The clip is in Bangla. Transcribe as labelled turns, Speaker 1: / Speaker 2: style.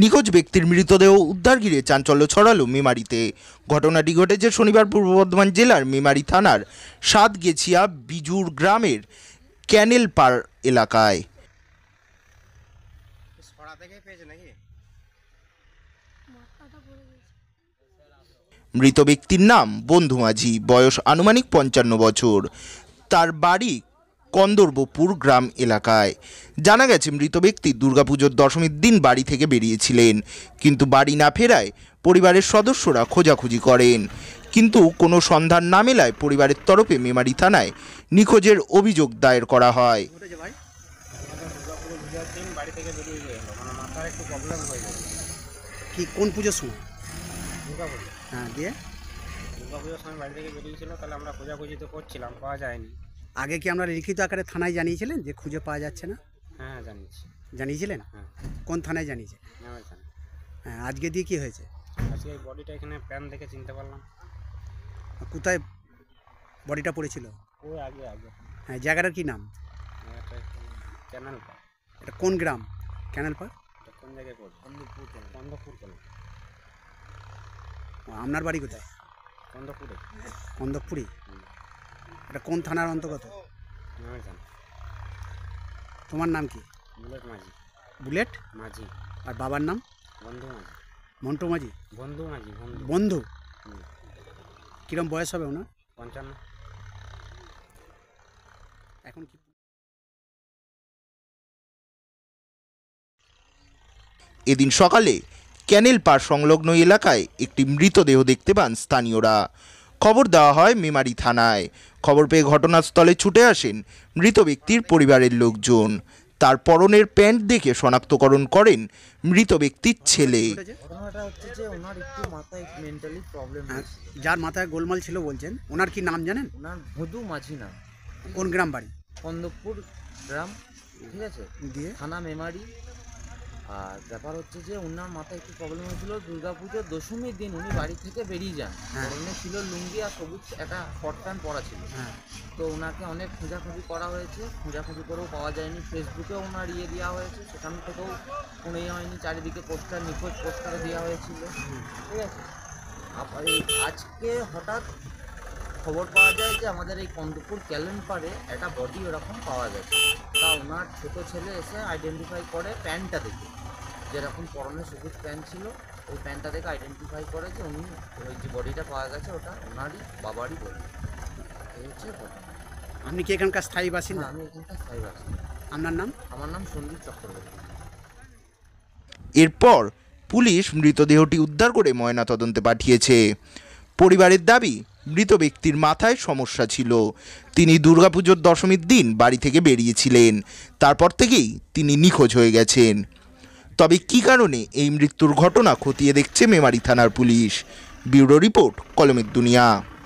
Speaker 1: নিখোঁজ ব্যক্তির মৃতদেহ উদ্ধার ঘিরে চাঞ্চল্য ছড়ালো মেমারিতে ঘটনাটি ঘটেছে শনিবার পূর্ব বর্ধমান জেলার মেমারি থানার সাতগেছিয়া বিজুর গ্রামের ক্যানেল পার এলাকায় মৃত ব্যক্তির নাম বন্ধু মাঝি বয়স আনুমানিক পঞ্চান্ন বছর তার বাড়ি কন্দর্বপুর গ্রাম এলাকায় জানা গেছে মৃত ব্যক্তি দুর্গাপুজোর দশমীর দিন বাড়ি থেকে বেরিয়েছিলেন কিন্তু বাড়ি না ফেরায় পরিবারের সদস্যরা খোঁজাখুঁজি করেন কিন্তু কোনো সন্ধান না মেলায় পরিবারের তরফে মেমারি থানায় নিখোঁজের অভিযোগ দায়ের করা হয়
Speaker 2: হ্যাঁ
Speaker 3: দিয়ে সময় বাড়ি থেকে বেরিয়েছিল তাহলে আমরা খোঁজাখুঁজি তো করছিলাম পাওয়া যায়নি আগে কি আমরা লিখিত আকারে থানায় জানিয়েছিলেন যে খুঁজে পাওয়া যাচ্ছে না হ্যাঁ, হ্যাঁ জানিয়েছি জানিয়েছিলেন হ্যাঁ কোন থানায় জানিয়েছে হ্যাঁ, হ্যাঁ আজকে দিয়ে কি হয়েছে আজকে এই বডিটা এখানে প্যান দেখে চিনতে পারলাম কোথায় বডিটা পড়েছিল ওই আগে আগে হ্যাঁ জায়গাটার কি নাম ক্যানাল পাড় এটা কোন গ্রাম ক্যানাল পাড় কোন জায়গায় পড়ছে কন্দপুর আপনার বাড়ি কোথায় কন্দপুরে কন্দপুরি এটা কোন থানার অন্তর্গত তোমার নাম কি বুলেট মাঝি বুলেট মাঝি আর বাবার নাম বন্ধু মাঝি মন্টু মাঝি বন্ধু মাঝি বন্ধু কিরম বয়স হবে ওনার পঞ্চান্ন
Speaker 1: এখন কি এদিন সকালে ক্যানেল পার সংলগ্ন এলাকায় একটি মৃতদেহ দেখতে পান স্থানীয়রা খবর দেওয়া হয় মেমারি থানায় খবর পেয়ে ঘটনাস্থলে ছুটে আসেন মৃত ব্যক্তির পরিবারের লোকজন তার পরনের প্যান্ট দেখে শনাক্তকরণ করেন মৃত ব্যক্তির ছেলে
Speaker 3: হ্যাঁ, যার মাথায় গোলমাল ছিল বলছেন ওনার কি নাম জানেন কোন গ্রাম বাড়ি
Speaker 2: কন্দকপুর গ্রাম ঠিক আছে থানা মেমারি আর ব্যাপার হচ্ছে যে ওনার মাথায় একটু প্রবলেম হয়েছিল পুজোর দশমীর দিন উনি বাড়ি থেকে বেরিয়ে যান ওনার হ্যাঁ। ছিল লুঙ্গি আর সবুজ একটা শর্ট প্যান্ট পরা ছিল হ্যাঁ। তো ওনাকে অনেক খোঁজাখুঁজি করা হয়েছে খোঁজাখুঁজি করেও পাওয়া যায়নি ফেসবুকে ওনার ইয়ে দেওয়া হয়েছে সেখান থেকেও কোনো ইয়ে হয়নি চারিদিকে পোস্টার নিখোঁজ পোস্টার দেওয়া হয়েছিল ঠিক আছে আজকে হঠাৎ খবর পাওয়া যায় যে আমাদের এই কন্দপুর ক্যালেন পারে একটা বডি ওরকম পাওয়া গেছে তা ওনার ছোটো ছেলে এসে আইডেন্টিফাই করে প্যান্টটা দেখে যেরকম পরনে সবুজ প্যান্ট ছিল ওই প্যান্টটা দেখে আইডেন্টিফাই করে যে উনি ওই যে বডিটা পাওয়া গেছে ওটা ওনারই বাবারই বডি এই হচ্ছে
Speaker 3: আপনি কি এখানকার স্থায়ী বাসিন্দা হ্যাঁ, আমি এখানকার স্থায়ী বাসিন্দা আপনার নাম
Speaker 2: আমার নাম সন্দীপ চক্রবর্তী
Speaker 1: এরপর পুলিশ মৃতদেহটি উদ্ধার করে ময়নাতদন্তে পাঠিয়েছে পরিবারের দাবি মৃত ব্যক্তির মাথায় সমস্যা ছিল তিনি দুর্গাপুজোর দশমীর দিন বাড়ি থেকে বেরিয়েছিলেন তারপর থেকেই তিনি নিখোঁজ হয়ে গেছেন তবে কি কারণে এই মৃত্যুর ঘটনা খতিয়ে দেখছে মেমারি থানার পুলিশ ব্যুরো রিপোর্ট কলমের দুনিয়া